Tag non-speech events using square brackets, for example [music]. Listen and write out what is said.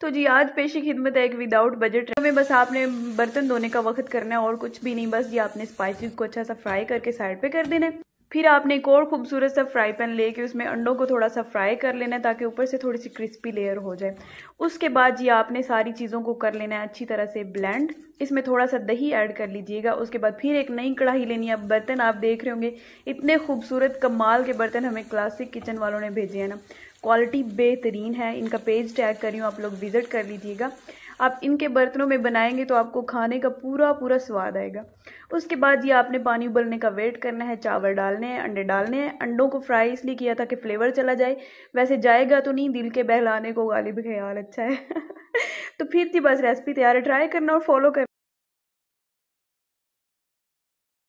तो जी आज पेशी खिदमत है एक विदाउट बजट में बस आपने बर्तन धोने का वक्त करना है और कुछ भी नहीं बस ये आपने स्पाइसेस को अच्छा सा फ्राई करके साइड पे कर देना है फिर आपने एक और खूबसूरत सा फ्राई पैन लेके उसमें अंडों को थोड़ा सा फ्राई कर लेना है ताकि ऊपर से थोड़ी सी क्रिस्पी लेयर हो जाए उसके बाद जी आपने सारी चीज़ों को कर लेना है अच्छी तरह से ब्लेंड इसमें थोड़ा सा दही ऐड कर लीजिएगा उसके बाद फिर एक नई कढ़ाई लेनी है बर्तन आप देख रहे होंगे इतने खूबसूरत कमाल के बर्तन हमें क्लासिक किचन वालों ने भेजे हैं ना क्वालिटी बेहतरीन है इनका पेज टैग करी हूँ आप लोग विज़िट कर लीजिएगा आप इनके बर्तनों में बनाएंगे तो आपको खाने का पूरा पूरा स्वाद आएगा उसके बाद ये आपने पानी उबलने का वेट करना है चावल डालने हैं अंडे डालने हैं अंडों को फ्राई इसलिए किया था कि फ्लेवर चला जाए वैसे जाएगा तो नहीं दिल के बहलाने को गालिब ख्याल अच्छा है [laughs] तो फिर थी बस रेसिपी तैयार है ट्राई करना और फॉलो करना